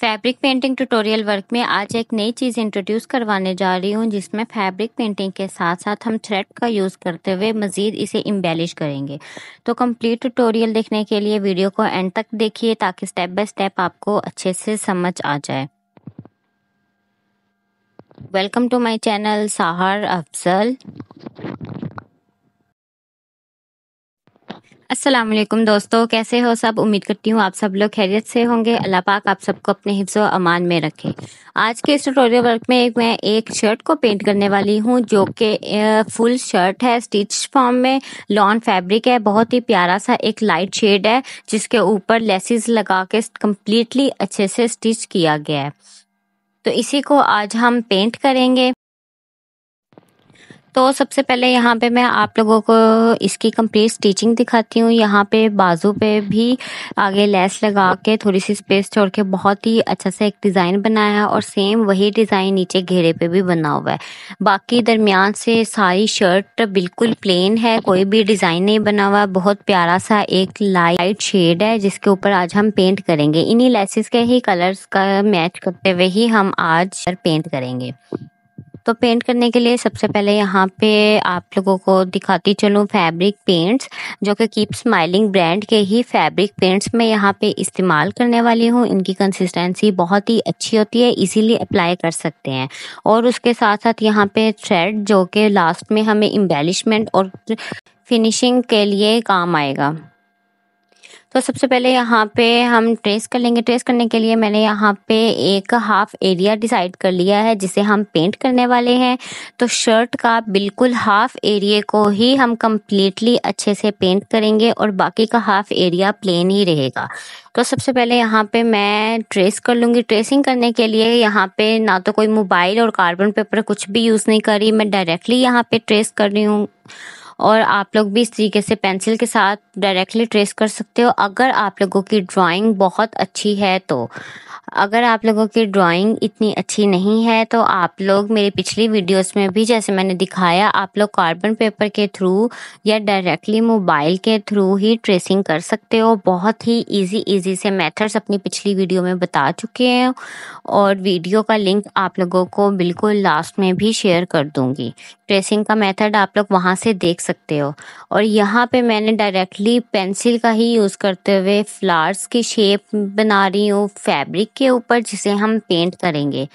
fabric painting tutorial work में आज एक नई चीज़ इंट्रोड्यूस करवाने जा रही हूँ जिसमें फैब्रिक पेंटिंग के साथ साथ हम थ्रेड का यूज़ करते हुए मज़ीद इसे इम्बेलिश करेंगे तो कंप्लीट ट्यूटोरियल देखने के लिए वीडियो को एंड तक देखिए ताकि स्टेप बाय स्टेप आपको अच्छे से समझ आ जाए welcome to my channel Sahar Afzal अस्सलाम वालेकुम दोस्तों कैसे हो सब उम्मीद करती हूँ आप सब लोग खैरियत से होंगे अल्लाह पाक आप सबको अपने हिफ्ज़ अमान में रखे आज के इस ट्यूटोरियल वर्क में मैं एक शर्ट को पेंट करने वाली हूँ जो कि फुल शर्ट है स्टिच फॉर्म में लॉन फैब्रिक है बहुत ही प्यारा सा एक लाइट शेड है जिसके ऊपर लेसिस लगा के कम्प्लीटली अच्छे से स्टिच किया गया है तो इसी को आज हम पेंट करेंगे तो सबसे पहले यहाँ पे मैं आप लोगों को इसकी कंप्लीट स्टिचिंग दिखाती हूँ यहाँ पे बाजू पे भी आगे लेस लगा के थोड़ी सी स्पेस छोड़ के बहुत ही अच्छा सा एक डिज़ाइन बनाया है और सेम वही डिज़ाइन नीचे घेरे पे भी बना हुआ है बाकी दरमियान से सारी शर्ट बिल्कुल प्लेन है कोई भी डिज़ाइन नहीं बना हुआ बहुत प्यारा सा एक लाइट शेड है जिसके ऊपर आज हम पेंट करेंगे इन्हीं लेसेस के ही कलर्स का मैच करते हुए ही हम आज पेंट करेंगे तो पेंट करने के लिए सबसे पहले यहाँ पे आप लोगों को दिखाती चलूँ फैब्रिक पेंट्स जो कि कीप स्माइलिंग ब्रांड के ही फैब्रिक पेंट्स मैं यहाँ पे इस्तेमाल करने वाली हूँ इनकी कंसिस्टेंसी बहुत ही अच्छी होती है इजीली अप्लाई कर सकते हैं और उसके साथ साथ यहाँ पे थ्रेड जो कि लास्ट में हमें एम्बेलिशमेंट और फिनिशिंग के लिए काम आएगा तो सबसे पहले यहाँ पे हम ट्रेस कर लेंगे ट्रेस करने के लिए मैंने यहाँ पे एक हाफ एरिया डिसाइड कर लिया है जिसे हम पेंट करने वाले हैं तो शर्ट का बिल्कुल हाफ एरिए को ही हम कम्प्लीटली अच्छे से पेंट करेंगे और बाकी का हाफ एरिया प्लेन ही रहेगा तो सबसे पहले यहाँ पे मैं ट्रेस कर लूँगी ट्रेसिंग करने के लिए यहाँ पे ना तो कोई मोबाइल और कार्बन पेपर कुछ भी यूज़ नहीं करी मैं डायरेक्टली यहाँ पे ट्रेस कर रही हूँ और आप लोग भी इस तरीके से पेंसिल के साथ डायरेक्टली ट्रेस कर सकते हो अगर आप लोगों की ड्राइंग बहुत अच्छी है तो अगर आप लोगों की ड्राइंग इतनी अच्छी नहीं है तो आप लोग मेरी पिछली वीडियोस में भी जैसे मैंने दिखाया आप लोग कार्बन पेपर के थ्रू या डायरेक्टली मोबाइल के थ्रू ही ट्रेसिंग कर सकते हो बहुत ही इजी इजी से मेथड्स अपनी पिछली वीडियो में बता चुके हैं और वीडियो का लिंक आप लोगों को बिल्कुल लास्ट में भी शेयर कर दूंगी ट्रेसिंग का मेथड आप लोग वहाँ से देख सकते हो और यहाँ पे मैंने डायरेक्टली पेंसिल का ही यूज़ करते हुए फ्लावर्स की शेप बना रही हूँ फैब्रिक के ऊपर जिसे हम पेंट करेंगे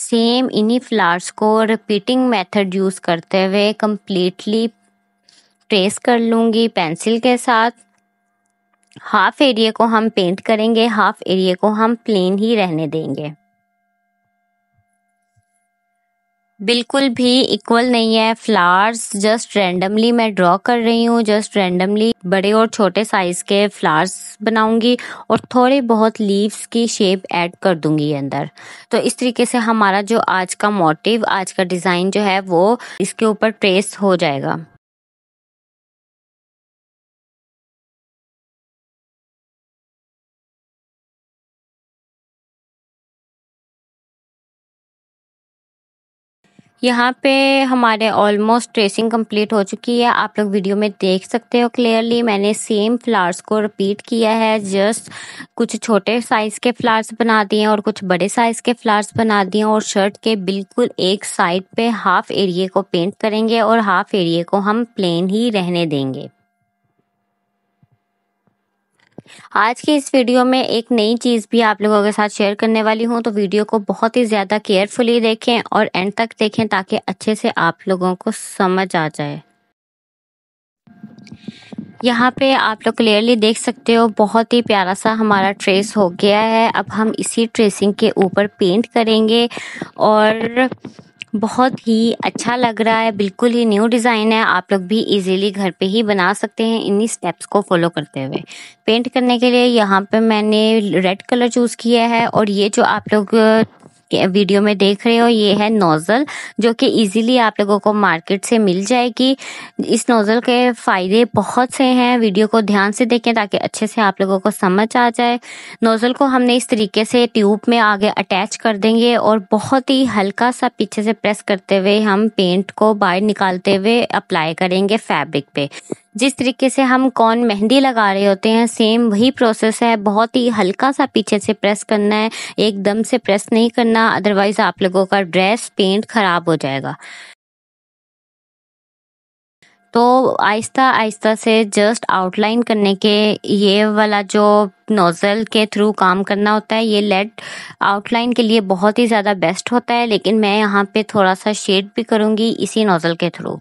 सेम इन्हीं फ्लावर्स को रिपीटिंग मेथड यूज़ करते हुए कम्प्लीटली ट्रेस कर लूँगी पेंसिल के साथ हाफ एरिया को हम पेंट करेंगे हाफ एरिया को हम प्लेन ही रहने देंगे बिल्कुल भी इक्वल नहीं है फ्लावर्स जस्ट रैंडमली मैं ड्रॉ कर रही हूँ जस्ट रैंडमली बड़े और छोटे साइज के फ्लावर्स बनाऊंगी और थोड़े बहुत लीव्स की शेप ऐड कर दूंगी अंदर तो इस तरीके से हमारा जो आज का मोटिव आज का डिज़ाइन जो है वो इसके ऊपर ट्रेस हो जाएगा यहाँ पे हमारे ऑलमोस्ट ट्रेसिंग कंप्लीट हो चुकी है आप लोग वीडियो में देख सकते हो क्लियरली मैंने सेम फ्लावर्स को रिपीट किया है जस्ट कुछ छोटे साइज के फ्लावर्स बना दिए और कुछ बड़े साइज के फ्लावर्स बना दिए और शर्ट के बिल्कुल एक साइड पे हाफ एरिए को पेंट करेंगे और हाफ एरिए को हम प्लेन ही रहने देंगे आज की इस वीडियो में एक नई चीज़ भी आप लोगों के साथ शेयर करने वाली हूँ तो वीडियो को बहुत ही ज़्यादा केयरफुली देखें और एंड तक देखें ताकि अच्छे से आप लोगों को समझ आ जाए यहाँ पे आप लोग क्लियरली देख सकते हो बहुत ही प्यारा सा हमारा ट्रेस हो गया है अब हम इसी ट्रेसिंग के ऊपर पेंट करेंगे और बहुत ही अच्छा लग रहा है बिल्कुल ही न्यू डिज़ाइन है आप लोग भी इजीली घर पे ही बना सकते हैं इन्हीं स्टेप्स को फॉलो करते हुए पेंट करने के लिए यहाँ पे मैंने रेड कलर चूज़ किया है और ये जो आप लोग वीडियो में देख रहे हो ये है नोज़ल जो कि इजीली आप लोगों को मार्केट से मिल जाएगी इस नोज़ल के फ़ायदे बहुत से हैं वीडियो को ध्यान से देखें ताकि अच्छे से आप लोगों को समझ आ जाए नोज़ल को हमने इस तरीके से ट्यूब में आगे अटैच कर देंगे और बहुत ही हल्का सा पीछे से प्रेस करते हुए हम पेंट को बाहर निकालते हुए अप्लाई करेंगे फैब्रिक पे जिस तरीके से हम कौन मेहंदी लगा रहे होते हैं सेम वही प्रोसेस है बहुत ही हल्का सा पीछे से प्रेस करना है एकदम से प्रेस नहीं करना अदरवाइज आप लोगों का ड्रेस पेंट खराब हो जाएगा तो आहिस्ता आहिस्ता से जस्ट आउटलाइन करने के ये वाला जो नोज़ल के थ्रू काम करना होता है ये लेड आउटलाइन के लिए बहुत ही ज़्यादा बेस्ट होता है लेकिन मैं यहाँ पे थोड़ा सा शेड भी करूँगी इसी नोज़ल के थ्रू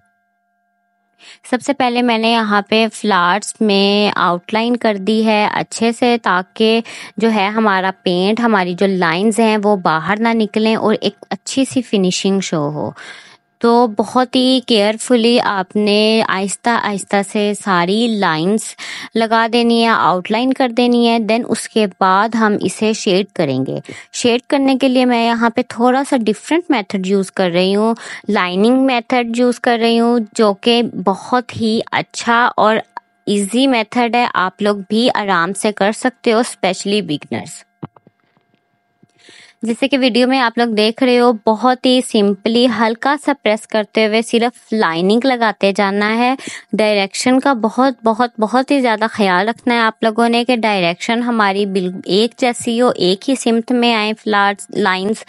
सबसे पहले मैंने यहाँ पे फ्लावर्स में आउटलाइन कर दी है अच्छे से ताकि जो है हमारा पेंट हमारी जो लाइंस हैं वो बाहर ना निकलें और एक अच्छी सी फिनिशिंग शो हो तो बहुत ही केयरफुली आपने आहिस्ता आहिस्ता से सारी लाइंस लगा देनी है आउटलाइन कर देनी है देन उसके बाद हम इसे शेड करेंगे शेड करने के लिए मैं यहाँ पे थोड़ा सा डिफरेंट मेथड यूज़ कर रही हूँ लाइनिंग मेथड यूज़ कर रही हूँ जो कि बहुत ही अच्छा और इजी मेथड है आप लोग भी आराम से कर सकते हो स्पेशली बिगनर्स जैसे कि वीडियो में आप लोग देख रहे हो बहुत ही सिंपली हल्का सा प्रेस करते हुए सिर्फ लाइनिंग लगाते जाना है डायरेक्शन का बहुत बहुत बहुत ही ज़्यादा ख्याल रखना है आप लोगों ने कि डायरेक्शन हमारी बिल एक जैसी हो एक ही सिमत में आए फ्लार्स लाइन्स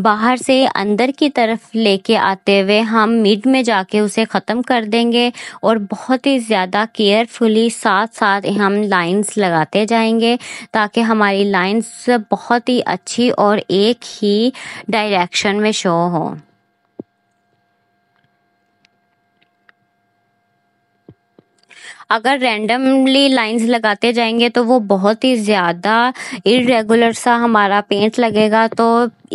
बाहर से अंदर की तरफ लेके आते हुए हम मिड में जाके उसे ख़त्म कर देंगे और बहुत ही ज़्यादा केयरफुली साथ साथ हम लाइंस लगाते जाएंगे ताकि हमारी लाइंस बहुत ही अच्छी और एक ही डायरेक्शन में शो हो अगर रैंडमली लाइंस लगाते जाएंगे तो वो बहुत ही ज़्यादा इरेगुलर सा हमारा पेंट लगेगा तो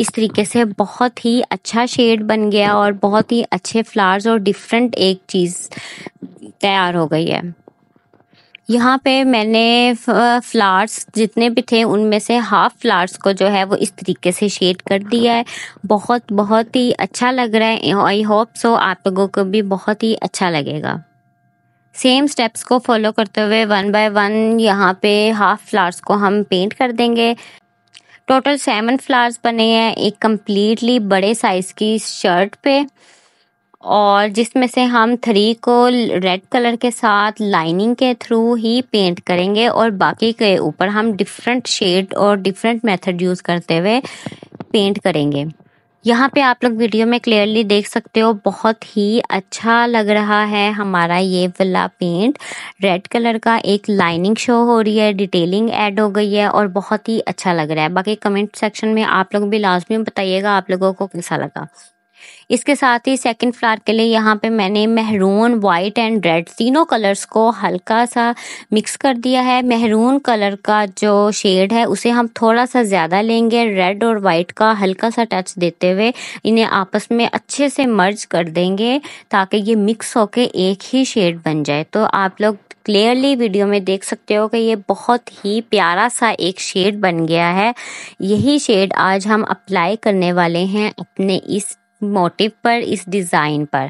इस तरीके से बहुत ही अच्छा शेड बन गया और बहुत ही अच्छे फ्लावर्स और डिफरेंट एक चीज़ तैयार हो गई है यहाँ पे मैंने फ्लावर्स जितने भी थे उनमें से हाफ फ्लावर्स को जो है वो इस तरीके से शेड कर दिया है बहुत बहुत ही अच्छा लग रहा है आई होप सो आप लोगों को भी बहुत ही अच्छा लगेगा सेम स्टेप्स को फॉलो करते हुए वन बाय वन यहाँ पे हाफ फ्लावर्स को हम पेंट कर देंगे टोटल सेवन फ्लावर्स बने हैं एक कम्प्लीटली बड़े साइज़ की शर्ट पे और जिसमें से हम थ्री को रेड कलर के साथ लाइनिंग के थ्रू ही पेंट करेंगे और बाकी के ऊपर हम डिफरेंट शेड और डिफरेंट मेथड यूज़ करते हुए पेंट करेंगे यहाँ पे आप लोग वीडियो में क्लियरली देख सकते हो बहुत ही अच्छा लग रहा है हमारा ये वाला पेंट रेड कलर का एक लाइनिंग शो हो रही है डिटेलिंग ऐड हो गई है और बहुत ही अच्छा लग रहा है बाकी कमेंट सेक्शन में आप लोग भी लाजमी बताइएगा आप लोगों को कैसा लगा इसके साथ ही सेकंड फ्लावर के लिए यहाँ पे मैंने महरून वाइट एंड रेड तीनों कलर्स को हल्का सा मिक्स कर दिया है महरून कलर का जो शेड है उसे हम थोड़ा सा ज़्यादा लेंगे रेड और वाइट का हल्का सा टच देते हुए इन्हें आपस में अच्छे से मर्ज कर देंगे ताकि ये मिक्स के एक ही शेड बन जाए तो आप लोग क्लियरली वीडियो में देख सकते हो कि ये बहुत ही प्यारा सा एक शेड बन गया है यही शेड आज हम अप्लाई करने वाले हैं अपने इस मोटिव पर इस डिज़ाइन पर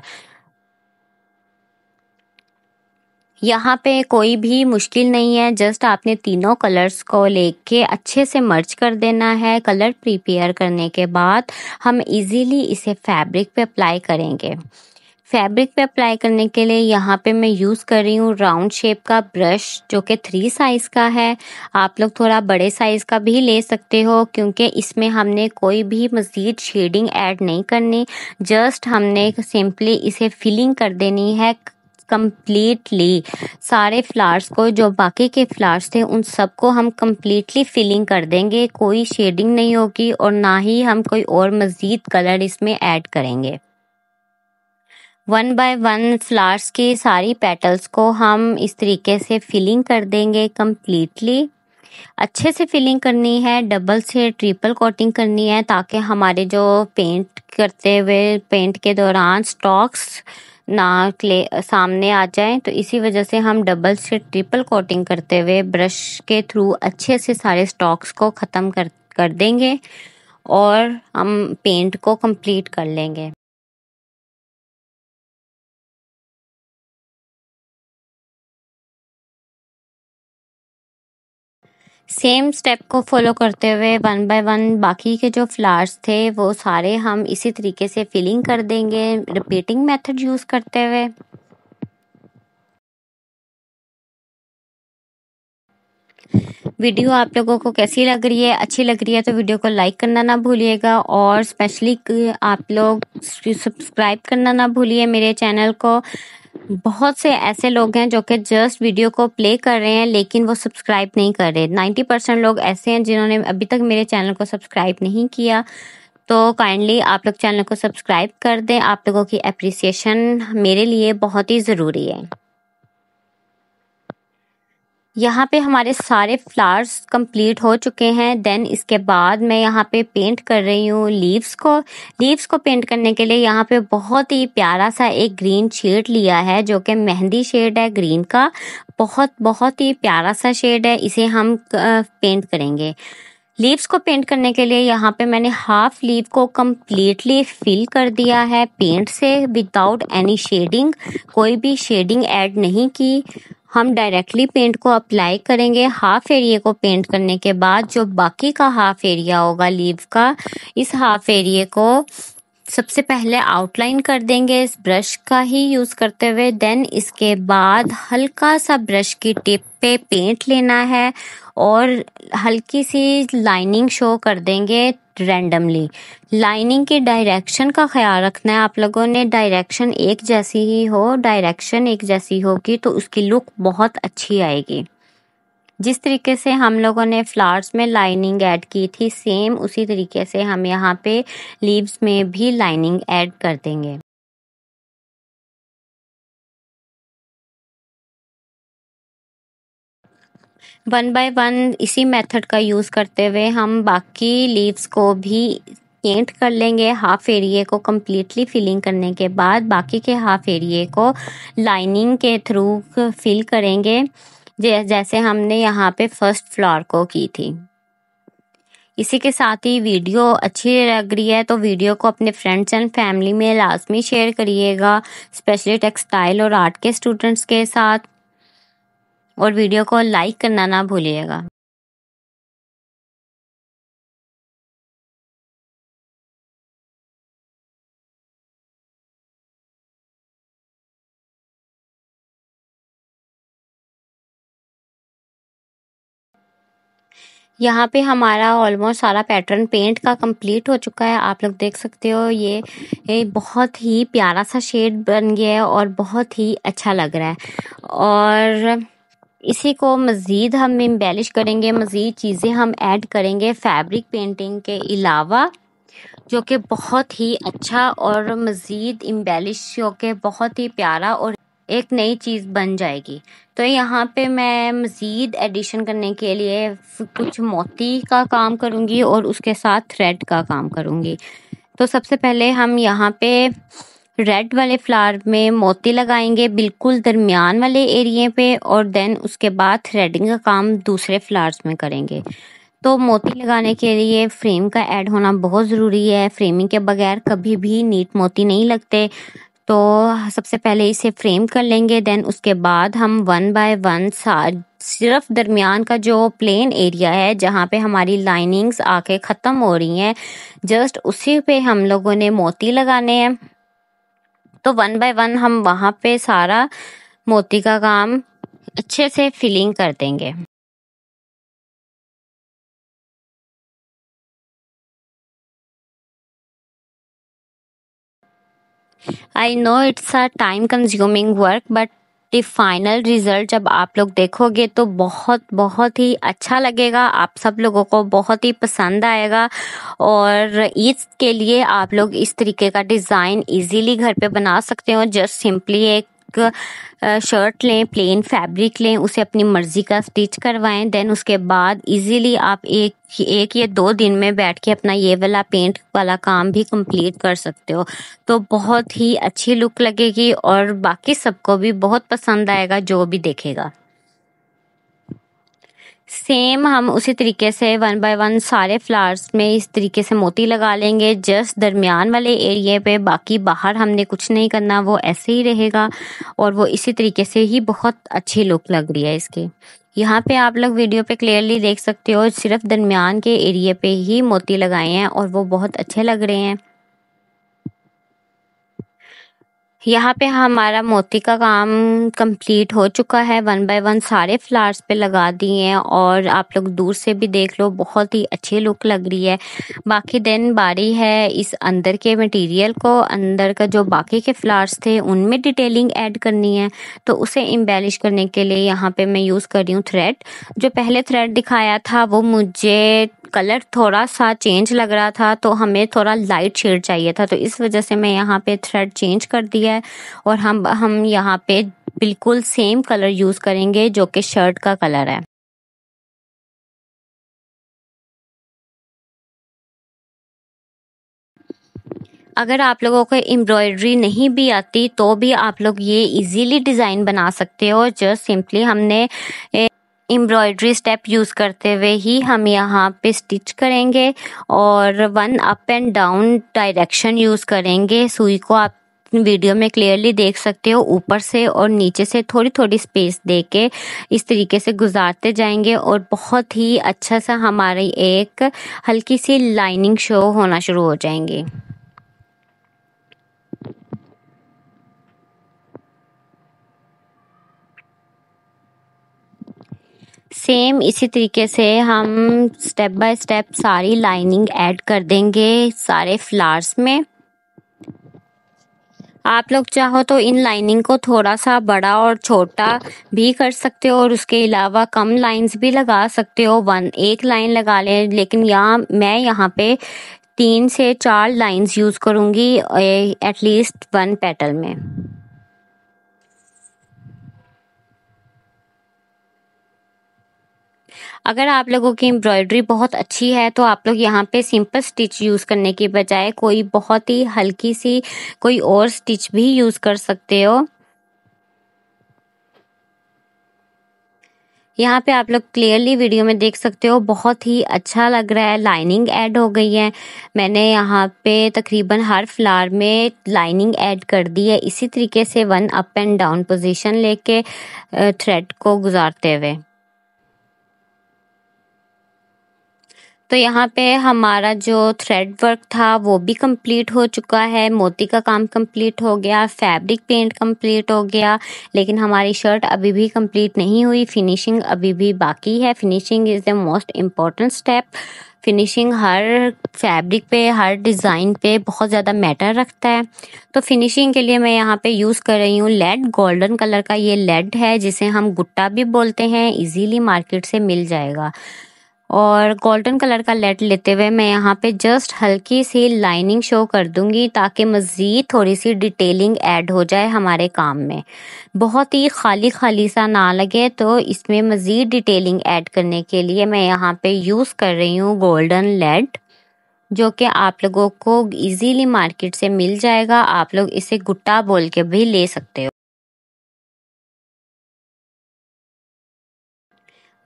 यहाँ पे कोई भी मुश्किल नहीं है जस्ट आपने तीनों कलर्स को लेके अच्छे से मर्च कर देना है कलर प्रिपेयर करने के बाद हम इजीली इसे फैब्रिक पे अप्लाई करेंगे फैब्रिक पे अप्लाई करने के लिए यहाँ पे मैं यूज़ कर रही हूँ राउंड शेप का ब्रश जो कि थ्री साइज़ का है आप लोग थोड़ा बड़े साइज़ का भी ले सकते हो क्योंकि इसमें हमने कोई भी मज़ीद शेडिंग ऐड नहीं करनी जस्ट हमने सिंपली इसे फिलिंग कर देनी है कम्प्लीटली सारे फ्लावर्स को जो बाकी के फ्लावर्स थे उन सबको हम कम्प्लीटली फिलिंग कर देंगे कोई शेडिंग नहीं होगी और ना ही हम कोई और मज़ीद कलर इसमें ऐड करेंगे वन बाय वन फ्लावर्स की सारी पेटल्स को हम इस तरीके से फिलिंग कर देंगे कम्प्लीटली अच्छे से फिलिंग करनी है डबल से ट्रिपल कोटिंग करनी है ताकि हमारे जो पेंट करते हुए पेंट के दौरान स्टॉक्स ना क्ले सामने आ जाए तो इसी वजह से हम डबल से ट्रिपल कोटिंग करते हुए ब्रश के थ्रू अच्छे से सारे स्टॉक्स को ख़त्म कर कर देंगे और हम पेंट को कंप्लीट कर लेंगे सेम स्टेप को फॉलो करते हुए वन बाय वन बाकी के जो फ्लावर्स थे वो सारे हम इसी तरीके से फिलिंग कर देंगे रिपीटिंग मेथड यूज़ करते हुए वीडियो आप लोगों को कैसी लग रही है अच्छी लग रही है तो वीडियो को लाइक करना ना भूलिएगा और स्पेशली आप लोग सब्सक्राइब करना ना भूलिए मेरे चैनल को बहुत से ऐसे लोग हैं जो कि जस्ट वीडियो को प्ले कर रहे हैं लेकिन वो सब्सक्राइब नहीं कर रहे नाइन्टी परसेंट लोग ऐसे हैं जिन्होंने अभी तक मेरे चैनल को सब्सक्राइब नहीं किया तो काइंडली आप लोग चैनल को सब्सक्राइब कर दें आप लोगों की अप्रिसिएशन मेरे लिए बहुत ही ज़रूरी है यहाँ पे हमारे सारे फ्लावर्स कंप्लीट हो चुके हैं देन इसके बाद मैं यहाँ पे पेंट कर रही हूँ लीव्स को लीव्स को पेंट करने के लिए यहाँ पे बहुत ही प्यारा सा एक ग्रीन शेड लिया है जो कि मेहंदी शेड है ग्रीन का बहुत बहुत ही प्यारा सा शेड है इसे हम पेंट करेंगे लीव्स को पेंट करने के लिए यहाँ पे मैंने हाफ लीव को कम्प्लीटली फिल कर दिया है पेंट से विदाउट एनी शेडिंग कोई भी शेडिंग ऐड नहीं की हम डायरेक्टली पेंट को अप्लाई करेंगे हाफ एरिए को पेंट करने के बाद जो बाकी का हाफ एरिया होगा लीव का इस हाफ एरिए को सबसे पहले आउटलाइन कर देंगे इस ब्रश का ही यूज़ करते हुए देन इसके बाद हल्का सा ब्रश की टिप पे पेंट लेना है और हल्की सी लाइनिंग शो कर देंगे रैंडमली लाइनिंग के डायरेक्शन का ख्याल रखना है आप लोगों ने डायरेक्शन एक जैसी ही हो डायरेक्शन एक जैसी होगी तो उसकी लुक बहुत अच्छी आएगी जिस तरीके से हम लोगों ने फ्लावर्स में लाइनिंग ऐड की थी सेम उसी तरीके से हम यहाँ पे लीव्स में भी लाइनिंग ऐड कर देंगे वन बाय वन इसी मेथड का यूज़ करते हुए हम बाकी लीव्स को भी पेंट कर लेंगे हाफ एरिए को कम्प्लीटली फिलिंग करने के बाद बाकी के हाफ एरिए को लाइनिंग के थ्रू फिल करेंगे जैसे हमने यहाँ पे फर्स्ट फ्लावर को की थी इसी के साथ ही वीडियो अच्छी लग रही है तो वीडियो को अपने फ्रेंड्स एंड फैमिली में लाजमी शेयर करिएगा स्पेशली टेक्सटाइल और आर्ट के स्टूडेंट्स के साथ और वीडियो को लाइक करना ना भूलिएगा यहाँ पे हमारा ऑलमोस्ट सारा पैटर्न पेंट का कंप्लीट हो चुका है आप लोग देख सकते हो ये ये बहुत ही प्यारा सा शेड बन गया है और बहुत ही अच्छा लग रहा है और इसी को मज़ीद हम इम्बेलिश करेंगे मज़ीद चीज़ें हम ऐड करेंगे फैब्रिक पेंटिंग के अलावा जो कि बहुत ही अच्छा और मज़ीद इम्बेलिश जो कि बहुत ही प्यारा और एक नई चीज़ बन जाएगी तो यहाँ पे मैं मज़ीद एडिशन करने के लिए कुछ मोती का काम करूँगी और उसके साथ थ्रेड का काम करूँगी तो सबसे पहले हम यहाँ पे रेड वाले फ्लावर में मोती लगाएंगे बिल्कुल दरमियान वाले एरिए पे और देन उसके बाद थ्रेडिंग का काम दूसरे फ्लावर्स में करेंगे तो मोती लगाने के लिए फ्रेम का ऐड होना बहुत ज़रूरी है फ्रेमिंग के बगैर कभी भी नीट मोती नहीं लगते तो सबसे पहले इसे फ्रेम कर लेंगे देन उसके बाद हम वन बाय वन सिर्फ दरमियान का जो प्लेन एरिया है जहाँ पे हमारी लाइनिंग्स आके ख़त्म हो रही हैं जस्ट उसी पे हम लोगों ने मोती लगाने हैं तो वन बाय वन हम वहाँ पे सारा मोती का काम अच्छे से फिलिंग कर देंगे I know it's a time consuming work but definitely final result जब आप लोग देखोगे तो बहुत बहुत ही अच्छा लगेगा आप सब लोगों को बहुत ही पसंद आएगा और ईद के लिए आप लोग इस तरीके का डिज़ाइन इजीली घर पे बना सकते हो जस्ट सिंपली एक एक शर्ट लें प्लेन फैब्रिक लें उसे अपनी मर्ज़ी का स्टिच करवाएं देन उसके बाद इजीली आप एक एक या दो दिन में बैठ के अपना ये वाला पेंट वाला काम भी कंप्लीट कर सकते हो तो बहुत ही अच्छी लुक लगेगी और बाकी सबको भी बहुत पसंद आएगा जो भी देखेगा सेम हम उसी तरीके से वन बाय वन सारे फ्लावर्स में इस तरीके से मोती लगा लेंगे जस्ट दरमियान वाले एरिए पे बाकी बाहर हमने कुछ नहीं करना वो ऐसे ही रहेगा और वो इसी तरीके से ही बहुत अच्छी लुक लग रही है इसकी यहाँ पे आप लोग वीडियो पे क्लियरली देख सकते हो सिर्फ दरमियान के एरिए पे ही मोती लगाए हैं और वो बहुत अच्छे लग रहे हैं यहाँ पे हमारा मोती का काम कंप्लीट हो चुका है वन बाय वन सारे फ्लावर्स पे लगा दिए हैं और आप लोग दूर से भी देख लो बहुत ही अच्छी लुक लग रही है बाकी दिन बारी है इस अंदर के मटेरियल को अंदर का जो बाकी के फ्लावर्स थे उनमें डिटेलिंग ऐड करनी है तो उसे एम्बेलिश करने के लिए यहाँ पे मैं यूज़ कर रही हूँ थ्रेड जो पहले थ्रेड दिखाया था वो मुझे कलर थोड़ा सा चेंज लग रहा था तो हमें थोड़ा लाइट शेड चाहिए था तो इस वजह से मैं यहाँ पे थ्रेड चेंज कर दिया है और हम हम यहाँ पे बिल्कुल सेम कलर यूज़ करेंगे जो कि शर्ट का कलर है अगर आप लोगों को एम्ब्रॉयडरी नहीं भी आती तो भी आप लोग ये इजीली डिज़ाइन बना सकते हो जस्ट सिंपली हमने एम्ब्रॉयड्री स्टेप यूज़ करते हुए ही हम यहाँ पे स्टिच करेंगे और one up and down direction use करेंगे सुई को आप वीडियो में क्लियरली देख सकते हो ऊपर से और नीचे से थोड़ी थोड़ी स्पेस दे के इस तरीके से गुजारते जाएंगे और बहुत ही अच्छा सा हमारी एक हल्की सी लाइनिंग शो होना शुरू हो जाएंगी सेम इसी तरीके से हम स्टेप बाय स्टेप सारी लाइनिंग ऐड कर देंगे सारे फ्लावर्स में आप लोग चाहो तो इन लाइनिंग को थोड़ा सा बड़ा और छोटा भी कर सकते हो और उसके अलावा कम लाइंस भी लगा सकते हो वन एक लाइन लगा लें लेकिन यहाँ मैं यहाँ पे तीन से चार लाइंस यूज़ करूँगी एटलीस्ट वन पेटल में अगर आप लोगों की एम्ब्रॉयडरी बहुत अच्छी है तो आप लोग यहाँ पे सिंपल स्टिच यूज़ करने के बजाय कोई बहुत ही हल्की सी कोई और स्टिच भी यूज़ कर सकते हो यहाँ पे आप लोग क्लियरली वीडियो में देख सकते हो बहुत ही अच्छा लग रहा है लाइनिंग ऐड हो गई है मैंने यहाँ पे तकरीबन हर फ्लावर में लाइनिंग ऐड कर दी है इसी तरीके से one up and down position लेके थ्रेड को गुजारते हुए तो यहाँ पे हमारा जो थ्रेड वर्क था वो भी कंप्लीट हो चुका है मोती का काम कंप्लीट हो गया फैब्रिक पेंट कंप्लीट हो गया लेकिन हमारी शर्ट अभी भी कंप्लीट नहीं हुई फिनिशिंग अभी भी बाकी है finishing is the most important step finishing हर फैब्रिक पे हर डिज़ाइन पे बहुत ज़्यादा मैटर रखता है तो फिनिशिंग के लिए मैं यहाँ पे यूज़ कर रही हूँ लेड गोल्डन कलर का ये लेड है जिसे हम गुट्टा भी बोलते हैं इजीली मार्केट से मिल जाएगा और गोल्डन कलर का लेट लेते हुए मैं यहाँ पे जस्ट हल्की सी लाइनिंग शो कर दूंगी ताकि मज़ीद थोड़ी सी डिटेलिंग ऐड हो जाए हमारे काम में बहुत ही खाली खाली सा ना लगे तो इसमें मज़ीद डिटेलिंग ऐड करने के लिए मैं यहाँ पे यूज़ कर रही हूँ गोल्डन लेट जो कि आप लोगों को इजीली मार्केट से मिल जाएगा आप लोग इसे गुट्टा बोल के भी ले सकते हो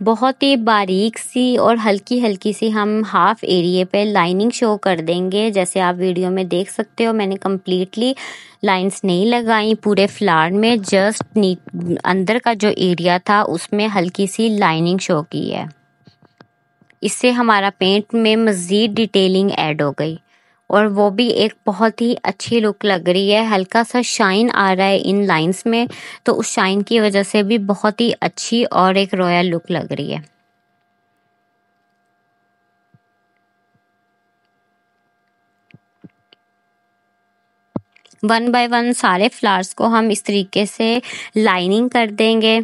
बहुत ही बारीक सी और हल्की हल्की सी हम हाफ एरिए पे लाइनिंग शो कर देंगे जैसे आप वीडियो में देख सकते हो मैंने कम्प्लीटली लाइंस नहीं लगाई पूरे फ्लावर में जस्ट अंदर का जो एरिया था उसमें हल्की सी लाइनिंग शो की है इससे हमारा पेंट में मज़ीद डिटेलिंग ऐड हो गई और वो भी एक बहुत ही अच्छी लुक लग रही है हल्का सा शाइन आ रहा है इन लाइंस में तो उस शाइन की वजह से भी बहुत ही अच्छी और एक रॉयल लुक लग रही है वन बाय वन सारे फ्लावर्स को हम इस तरीके से लाइनिंग कर देंगे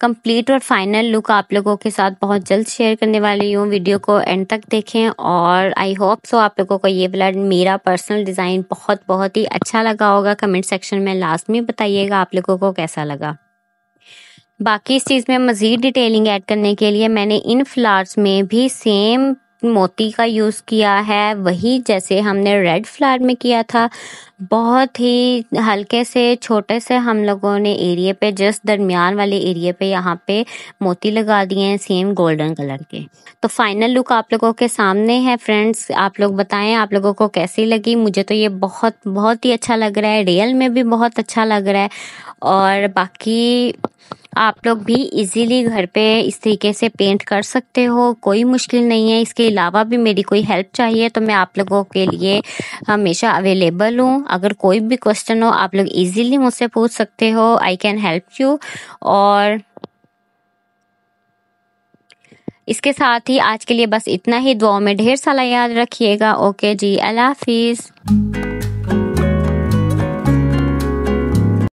कंप्लीट और फाइनल लुक आप लोगों के साथ बहुत जल्द शेयर करने वाली हूँ वीडियो को एंड तक देखें और आई होप सो आप लोगों को ये वाला मेरा पर्सनल डिज़ाइन बहुत बहुत ही अच्छा लगा होगा कमेंट सेक्शन में लास्ट में बताइएगा आप लोगों को कैसा लगा बाकी इस चीज़ में मज़ीद डिटेलिंग ऐड करने के लिए मैंने इन फ्लावर्स में भी सेम मोती का यूज़ किया है वही जैसे हमने रेड फ्लावर में किया था बहुत ही हल्के से छोटे से हम लोगों ने एरिए पे जस्ट दरमियान वाले एरिए पे यहाँ पे मोती लगा दिए हैं सेम गोल्डन कलर के तो फाइनल लुक आप लोगों के सामने है फ्रेंड्स आप लोग बताएं आप लोगों को कैसी लगी मुझे तो ये बहुत बहुत ही अच्छा लग रहा है रियल में भी बहुत अच्छा लग रहा है और बाकी आप लोग भी इजीली घर पे इस तरीके से पेंट कर सकते हो कोई मुश्किल नहीं है इसके अलावा भी मेरी कोई हेल्प चाहिए तो मैं आप लोगों के लिए हमेशा अवेलेबल हूँ अगर कोई भी क्वेश्चन हो आप लोग इजीली मुझसे पूछ सकते हो आई कैन हेल्प यू और इसके साथ ही आज के लिए बस इतना ही दुआओं में ढेर सारा याद रखिएगा ओके जी अल्लाह हाफिज़